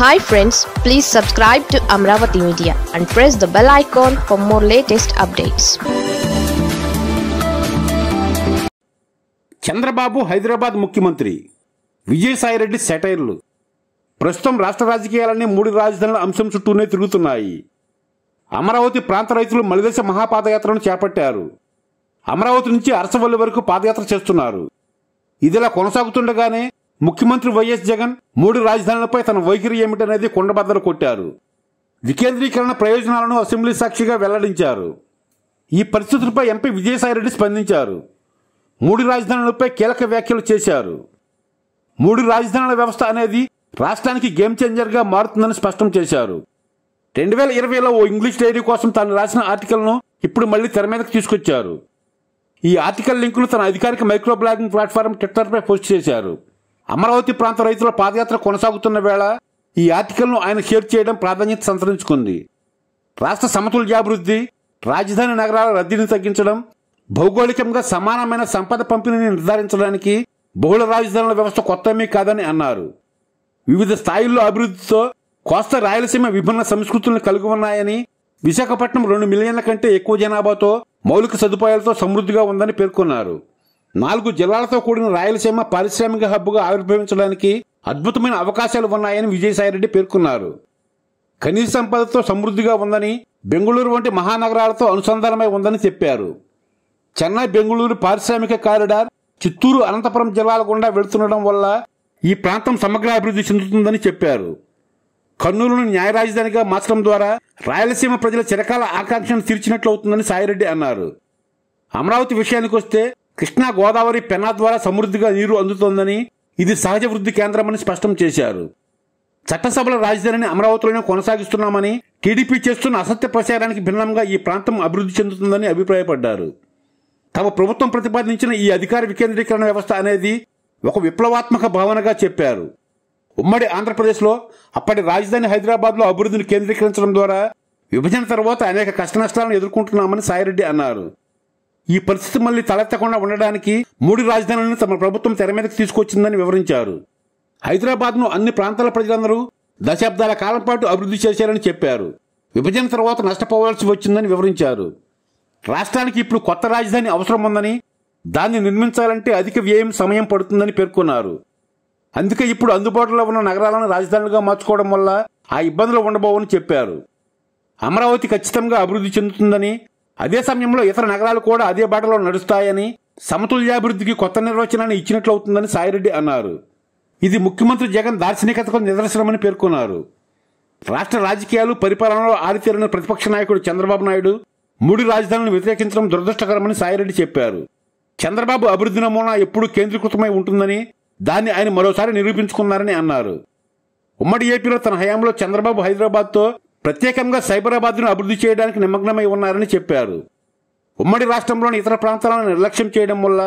hi friends please subscribe to Amaravati media and press the bell icon for more latest updates Chandrababu Hyderabad ముఖ్యమంత్రి విజయసాయిరెడ్డి సెటైర్లు ప్రస్తుతం రాష్ట్ర రాజకీయాలన్నీ మూడు రాజధానుల అంశం చుట్టూనే తిరుగుతున్నాయి అమరావతి ప్రాంత రైతులు మలిదశ మహాపాదయాత్రను చేపట్టారు అమరావతి నుంచి అరసవల్లి వరకు పాదయాత్ర చేస్తున్నారు ఇదిలా కొనసాగుతుండగానే ముఖ్యమంత్రి వైఎస్ జగన్ మూడు రాజధానులపై తన వైఖరి ఏమిటనేది కొండబద్దలు కొట్టారు వికేంద్రీకరణ ప్రయోజనాలను అసెంబ్లీ సాక్షిగా వెల్లడించారు ఈ పరిస్థితులపై ఎంపీ విజయసాయిరెడ్డి స్పందించారు మూడు రాజధానులపై కీలక వ్యాఖ్యలు చేశారు మూడు రాజధానుల వ్యవస్థ అనేది రాష్ట్రానికి గేమ్ చేంజర్గా మారుతుందని స్పష్టం చేశారు రెండు వేల ఇరవైలో ఓ ఇంగ్లీష్ డైరీ కోసం తాను రాసిన ఆర్టికల్ను ఇప్పుడు మళ్ళీ తెర మీదకు తీసుకొచ్చారు ఈ ఆర్టికల్ లింకును తన అధికారిక మైక్రో బ్లాగింగ్ ప్లాట్ఫారం ట్విట్టర్పై పోస్ట్ చేశారు అమరావతి ప్రాంత రైతుల పాదయాత్ర కొనసాగుతున్న వేళ ఈ ఆర్టికల్ను ఆయన షేర్ చేయడం ప్రాధాన్యత సంతరించుకుంది రాష్ట్ర సమతుల్యాభివృద్ధి రాజధాని నగరాల రద్దీని తగ్గించడం భౌగోళికంగా సమానమైన సంపద పంపిణీని నిర్ధారించడానికి బహుళ రాజధానుల వ్యవస్థ కొత్తమీ కాదని అన్నారు వివిధ స్థాయిల్లో అభివృద్ధితో కోస్త రాయలసీమ విభిన్న సంస్కృతులను కలిగి ఉన్నాయని విశాఖపట్నం రెండు మిలియన్ల కంటే ఎక్కువ జనాభాతో మౌలిక సదుపాయాలతో సమృద్ధిగా ఉందని పేర్కొన్నారు నాలుగు జిల్లాలతో కూడిన రాయలసీమ పారిశ్రామిక హబ్బుగా ఆవిర్భవించడానికి అద్భుతమైన అవకాశాలు ఉన్నాయని విజయసాయిరెడ్డి పేర్కొన్నారు ఖనిజ సంపదతో సమృద్ధిగా ఉందని బెంగళూరు వంటి మహానగరాలతో అనుసంధానమై ఉందని చెప్పారు చెన్నై బెంగళూరు పారిశ్రామిక కారిడార్ చిత్తూరు అనంతపురం జిల్లాల గుండా వెళుతుండడం వల్ల ఈ ప్రాంతం సమగ్ర అభివృద్ధి చెందుతుందని చెప్పారు కర్నూలును న్యాయ రాజధానిగా మార్చడం ద్వారా రాయలసీమ ప్రజల చిరకాల ఆకాంక్షను తీర్చినట్లు అవుతుందని సాయిరెడ్డి అన్నారు అమరావతి విషయానికి వస్తే కృష్ణా గోదావరి పెనా ద్వారా సమృద్ధిగా నీరు అందుతోందని ఇది సహజ వృద్ధి కేంద్రమని స్పష్టం చేశారు చట్టసభల రాజధానిని అమరావతిలోనే కొనసాగిస్తున్నామని టీడీపీ చేస్తున్న అసత్య ప్రచారానికి భిన్నంగా ఈ ప్రాంతం అభివృద్ధి చెందుతుందని అభిప్రాయపడ్డారు తమ ప్రభుత్వం ప్రతిపాదించిన ఈ అధికార వికేంద్రీకరణ వ్యవస్థ అనేది ఒక విప్లవాత్మక భావనగా చెప్పారు ఉమ్మడి ఆంధ్రప్రదేశ్లో అప్పటి రాజధాని హైదరాబాద్లో అభివృద్ధిని కేంద్రీకరించడం ద్వారా విభజన తర్వాత అనేక కష్ట నష్టాలను ఎదుర్కొంటున్నామని సాయిరెడ్డి అన్నారు ఈ పరిస్థితి మళ్లీ తలెత్తకుండా ఉండడానికి మూడు రాజధానులను తమ ప్రభుత్వం తెర మీదకి తీసుకొచ్చిందని వివరించారు హైదరాబాద్ను అన్ని ప్రాంతాల ప్రజలందరూ దశాబ్దాల కాలం పాటు అభివృద్ధి చేశారని చెప్పారు విభజన తర్వాత నష్టపోవాల్సి వచ్చిందని వివరించారు రాష్ట్రానికి ఇప్పుడు కొత్త రాజధాని అవసరం ఉందని దాన్ని నిర్మించాలంటే అధిక వ్యయం సమయం పడుతుందని పేర్కొన్నారు అందుకే ఇప్పుడు అందుబాటులో ఉన్న నగరాలను రాజధానులుగా మార్చుకోవడం వల్ల ఆ ఇబ్బందులు ఉండబోవని చెప్పారు అమరావతి ఖచ్చితంగా అభివృద్ధి చెందుతుందని అదే సమయంలో ఇతర నగరాలు కూడా అదే బాటలో నడుస్తాయని సమతుల్యాభివృద్ధికి కొత్త నిర్వచనాన్ని ఇచ్చినట్లు అవుతుందని సాయిరెడ్డి అన్నారు ఇది ముఖ్యమంత్రి జగన్ దార్శనికతకు నిదర్శనమని పేర్కొన్నారు రాష్ట్ర రాజకీయాలు పరిపాలనలో ఆరితేరిన ప్రతిపక్ష నాయకుడు చంద్రబాబు నాయుడు మూడు రాజధానులను వ్యతిరేకించడం దురదృష్టకరమని సాయిరెడ్డి చెప్పారు చంద్రబాబు అభివృద్ధి నమూనా ఎప్పుడూ కేంద్రీకృతమై ఉంటుందని దాన్ని ఆయన మరోసారి నిరూపించుకున్నారని అన్నారు ఉమ్మడి ఏపీలో తన హయాంలో చంద్రబాబు హైదరాబాద్తో ప్రత్యేకంగా సైబరాబాద్ను అభివృద్ధి చేయడానికి నిమగ్నమై ఉన్నారని చెప్పారు ఉమ్మడి రాష్ట్రంలోని ఇతర ప్రాంతాలను నిర్లక్ష్యం చేయడం వల్ల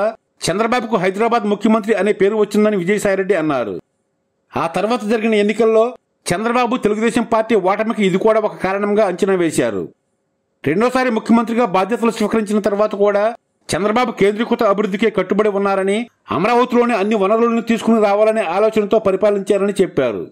చంద్రబాబుకు హైదరాబాద్ ముఖ్యమంత్రి అనే పేరు వచ్చిందని విజయసాయిరెడ్డి అన్నారు ఆ తర్వాత జరిగిన ఎన్నికల్లో చంద్రబాబు తెలుగుదేశం పార్టీ ఓటమికి ఇది కూడా ఒక కారణంగా అంచనా వేశారు రెండోసారి ముఖ్యమంత్రిగా బాధ్యతలు స్వీకరించిన తర్వాత కూడా చంద్రబాబు కేంద్రీకృత అభివృద్ధికే కట్టుబడి ఉన్నారని అమరావతిలోని అన్ని వనరులను తీసుకుని రావాలనే ఆలోచనతో పరిపాలించారని చెప్పారు